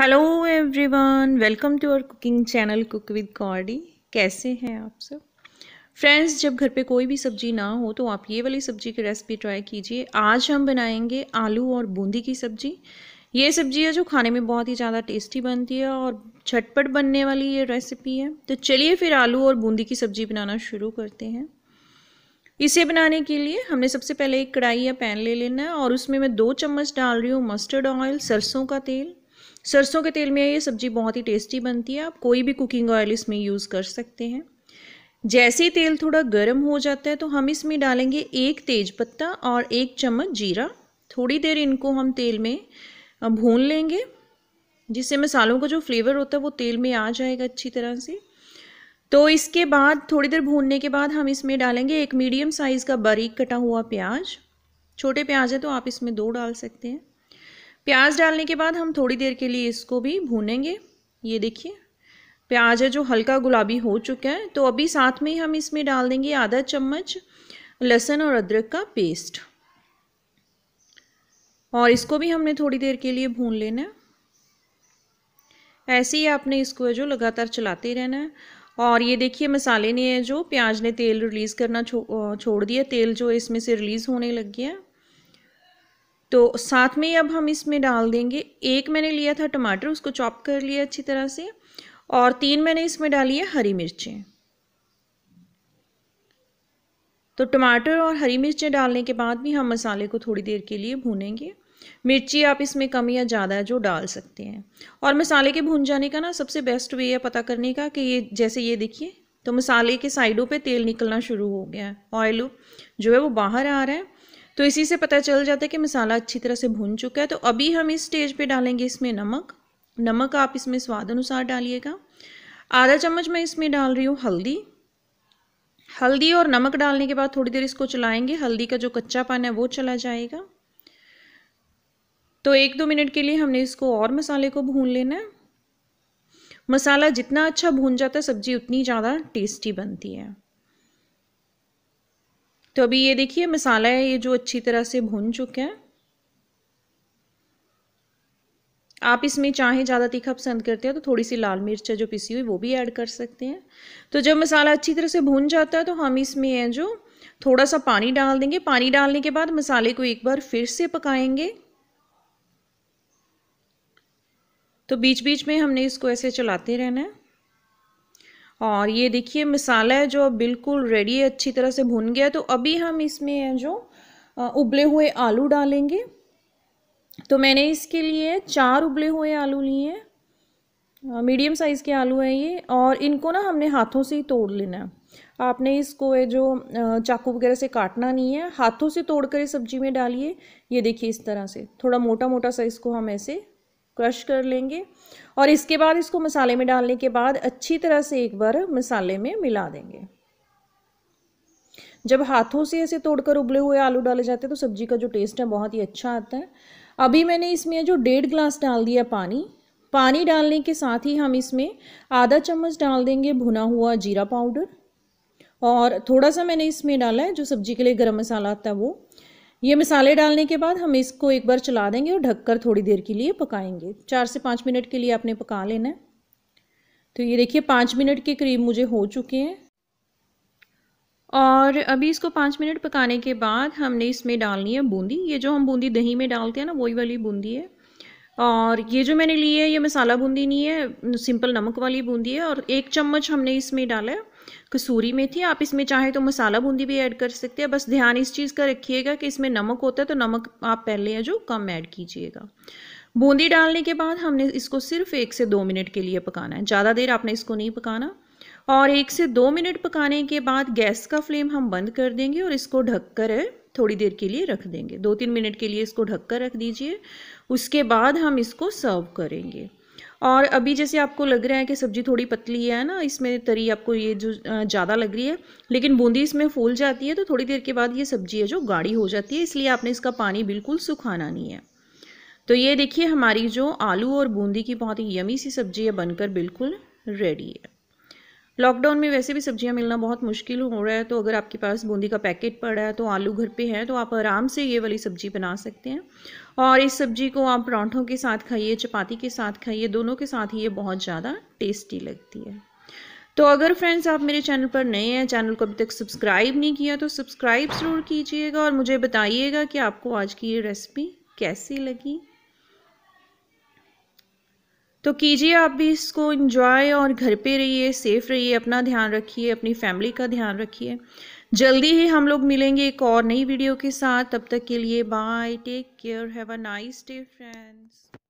hello everyone welcome to our cooking channel cook with Cody कैसे हैं आप सब फ्रेंड्स जब घर पे कोई भी सब्जी ना हो तो आप ये वाली सब्जी की रेसिपी ट्राई कीजिए आज हम बनाएंगे आलू और बूंदी की सब्जी ये सब्जी है जो खाने में बहुत ही ज़्यादा टेस्टी बनती है और झटपट बनने वाली ये रेसिपी है तो चलिए फिर आलू और बूंदी की सब्जी बनाना शुरू करते हैं इसे बनाने के लिए हमने सबसे पहले एक कढ़ाई या पैन ले लेना है और उसमें मैं दो चम्मच डाल रही हूँ मस्टर्ड ऑयल सरसों का तेल सरसों के तेल में ये सब्ज़ी बहुत ही टेस्टी बनती है आप कोई भी कुकिंग ऑयल इसमें यूज़ कर सकते हैं जैसे ही तेल थोड़ा गर्म हो जाता है तो हम इसमें डालेंगे एक तेज पत्ता और एक चम्मच जीरा थोड़ी देर इनको हम तेल में भून लेंगे जिससे मसालों का जो फ्लेवर होता है वो तेल में आ जाएगा अच्छी तरह से तो इसके बाद थोड़ी देर भूनने के बाद हम इसमें डालेंगे एक मीडियम साइज़ का बारीक कटा हुआ प्याज छोटे प्याज है तो आप इसमें दो डाल सकते हैं प्याज डालने के बाद हम थोड़ी देर के लिए इसको भी भूनेंगे ये देखिए प्याज है जो हल्का गुलाबी हो चुका है तो अभी साथ में हम इसमें डाल देंगे आधा चम्मच लहसुन और अदरक का पेस्ट और इसको भी हमने थोड़ी देर के लिए भून लेना है ऐसे ही आपने इसको है जो लगातार चलाते रहना है और ये देखिए मसाले ने जो प्याज ने तेल रिलीज़ करना छो, छोड़ दिया तेल जो इसमें से रिलीज़ होने लग गया तो साथ में अब हम इसमें डाल देंगे एक मैंने लिया था टमाटर उसको चॉप कर लिया अच्छी तरह से और तीन मैंने इसमें डाली है हरी मिर्चें तो टमाटर और हरी मिर्चें डालने के बाद भी हम मसाले को थोड़ी देर के लिए भूनेंगे मिर्ची आप इसमें कम या ज़्यादा जो डाल सकते हैं और मसाले के भून जाने का ना सबसे बेस्ट वे है पता करने का कि ये जैसे ये देखिए तो मसाले के साइडों पे तेल निकलना शुरू हो गया है ऑयल जो है वो बाहर आ रहा है तो इसी से पता चल जाता है कि मसाला अच्छी तरह से भून चुका है तो अभी हम इस स्टेज पे डालेंगे इसमें नमक नमक आप इसमें स्वाद अनुसार डालिएगा आधा चम्मच मैं इसमें डाल रही हूँ हल्दी हल्दी और नमक डालने के बाद थोड़ी देर इसको चलाएंगे हल्दी का जो कच्चापन है वो चला जाएगा तो एक दो मिनट के लिए हमने इसको और मसाले को भून लेना है मसाला जितना अच्छा भून जाता है सब्ज़ी उतनी ज़्यादा टेस्टी बनती है तो अभी ये देखिए मसाला है ये जो अच्छी तरह से भुन चुका है आप इसमें चाहे ज़्यादा तीखा पसंद करते हैं तो थोड़ी सी लाल मिर्च है जो पिसी हुई वो भी ऐड कर सकते हैं तो जब मसाला अच्छी तरह से भुन जाता है तो हम इसमें है जो थोड़ा सा पानी डाल देंगे पानी डालने के बाद मसाले को एक बार फिर से पकाएंगे तो बीच बीच में हमने इसको ऐसे चलाते रहना है और ये देखिए मसाला है जो अब बिल्कुल रेडी है अच्छी तरह से भुन गया तो अभी हम इसमें जो उबले हुए आलू डालेंगे तो मैंने इसके लिए चार उबले हुए आलू लिए हैं मीडियम साइज़ के आलू हैं ये और इनको ना हमने हाथों से ही तोड़ लेना है आपने इसको ये जो चाकू वगैरह से काटना नहीं है हाथों से तोड़कर कर सब्जी में डालिए ये देखिए इस तरह से थोड़ा मोटा मोटा सा इसको हम ऐसे क्रश कर लेंगे और इसके बाद इसको मसाले में डालने के बाद अच्छी तरह से एक बार मसाले में मिला देंगे जब हाथों से ऐसे तोड़कर उबले हुए आलू डाले जाते हैं तो सब्जी का जो टेस्ट है बहुत ही अच्छा आता है अभी मैंने इसमें जो डेढ़ ग्लास डाल दिया पानी पानी डालने के साथ ही हम इसमें आधा चम्मच डाल देंगे भुना हुआ जीरा पाउडर और थोड़ा सा मैंने इसमें डाला है जो सब्जी के लिए गर्म मसाला आता है वो ये मसाले डालने के बाद हम इसको एक बार चला देंगे और ढककर थोड़ी देर के लिए पकाएंगे चार से पाँच मिनट के लिए आपने पका लेना है तो ये देखिए पाँच मिनट के करीब मुझे हो चुके हैं और अभी इसको पाँच मिनट पकाने के बाद हमने इसमें डालनी है बूंदी ये जो हम बूंदी दही में डालते हैं ना वही वाली बूंदी है और ये जो मैंने ली है ये मसाला बूंदी नहीं है सिंपल नमक वाली बूंदी है और एक चम्मच हमने इसमें डाला है कसूरी मेथी आप इसमें चाहे तो मसाला बूंदी भी ऐड कर सकते हैं बस ध्यान इस चीज़ का रखिएगा कि इसमें नमक होता है तो नमक आप पहले या जो कम ऐड कीजिएगा बूंदी डालने के बाद हमने इसको सिर्फ एक से दो मिनट के लिए पकाना है ज़्यादा देर आपने इसको नहीं पकाना और एक से दो मिनट पकाने के बाद गैस का फ्लेम हम बंद कर देंगे और इसको ढककर थोड़ी देर के लिए रख देंगे दो तीन मिनट के लिए इसको ढककर रख दीजिए उसके बाद हम इसको सर्व करेंगे और अभी जैसे आपको लग रहा है कि सब्जी थोड़ी पतली है ना इसमें तरी आपको ये जो ज़्यादा लग रही है लेकिन बूंदी इसमें फूल जाती है तो थोड़ी देर के बाद ये सब्जी है जो गाढ़ी हो जाती है इसलिए आपने इसका पानी बिल्कुल सुखाना नहीं है तो ये देखिए हमारी जो आलू और बूंदी की बहुत ही यमी सी सब्जी है बनकर बिल्कुल रेडी है लॉकडाउन में वैसे भी सब्जियां मिलना बहुत मुश्किल हो रहा है तो अगर आपके पास बूंदी का पैकेट पड़ा है तो आलू घर पे है तो आप आराम से ये वाली सब्जी बना सकते हैं और इस सब्जी को आप परौठों के साथ खाइए चपाती के साथ खाइए दोनों के साथ ही ये बहुत ज़्यादा टेस्टी लगती है तो अगर फ्रेंड्स आप मेरे चैनल पर नए हैं चैनल को अभी तक सब्सक्राइब नहीं किया तो सब्सक्राइब ज़रूर कीजिएगा और मुझे बताइएगा कि आपको आज की ये रेसिपी कैसी लगी तो कीजिए आप भी इसको इन्जॉय और घर पे रहिए सेफ रहिए अपना ध्यान रखिए अपनी फैमिली का ध्यान रखिए जल्दी ही हम लोग मिलेंगे एक और नई वीडियो के साथ तब तक के लिए bye take care have a nice day friends